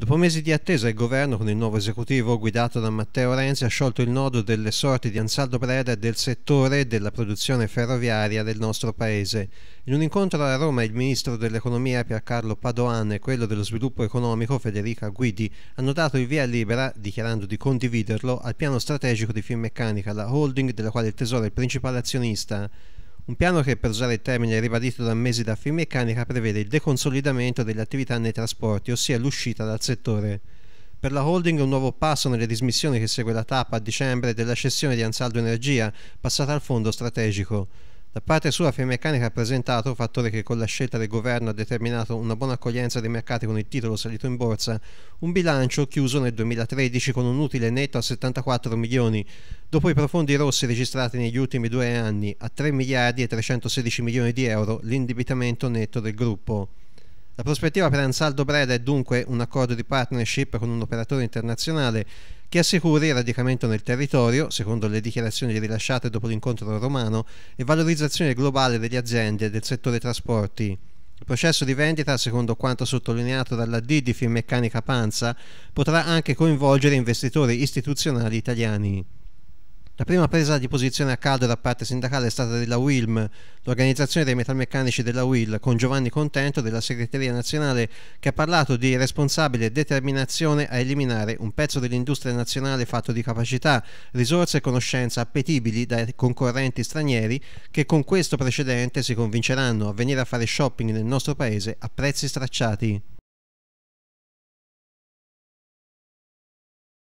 Dopo mesi di attesa il governo con il nuovo esecutivo guidato da Matteo Renzi ha sciolto il nodo delle sorti di Ansaldo Breda e del settore della produzione ferroviaria del nostro paese. In un incontro a Roma il ministro dell'economia Piercarlo Padoan e quello dello sviluppo economico Federica Guidi hanno dato il via libera, dichiarando di condividerlo, al piano strategico di Finmeccanica, la holding della quale il Tesoro è il principale azionista. Un piano che, per usare il termine ribadito da mesi da Finmeccanica, prevede il deconsolidamento delle attività nei trasporti, ossia l'uscita dal settore. Per la holding un nuovo passo nelle dismissioni che segue la tappa a dicembre della cessione di Ansaldo Energia, passata al fondo strategico. Da parte sua Finmeccanica ha presentato, fattore che con la scelta del governo ha determinato una buona accoglienza dei mercati con il titolo salito in borsa, un bilancio chiuso nel 2013 con un utile netto a 74 milioni, Dopo i profondi rossi registrati negli ultimi due anni a 3 miliardi e 316 milioni di euro l'indebitamento netto del gruppo. La prospettiva per Ansaldo Breda è dunque un accordo di partnership con un operatore internazionale che assicuri il radicamento nel territorio, secondo le dichiarazioni rilasciate dopo l'incontro romano, e valorizzazione globale delle aziende del settore trasporti. Il processo di vendita, secondo quanto sottolineato dalla D di Panza, potrà anche coinvolgere investitori istituzionali italiani. La prima presa di posizione a caldo da parte sindacale è stata della WILM, l'organizzazione dei metalmeccanici della WIL, con Giovanni Contento della segreteria nazionale che ha parlato di responsabile determinazione a eliminare un pezzo dell'industria nazionale fatto di capacità, risorse e conoscenza appetibili dai concorrenti stranieri che con questo precedente si convinceranno a venire a fare shopping nel nostro paese a prezzi stracciati.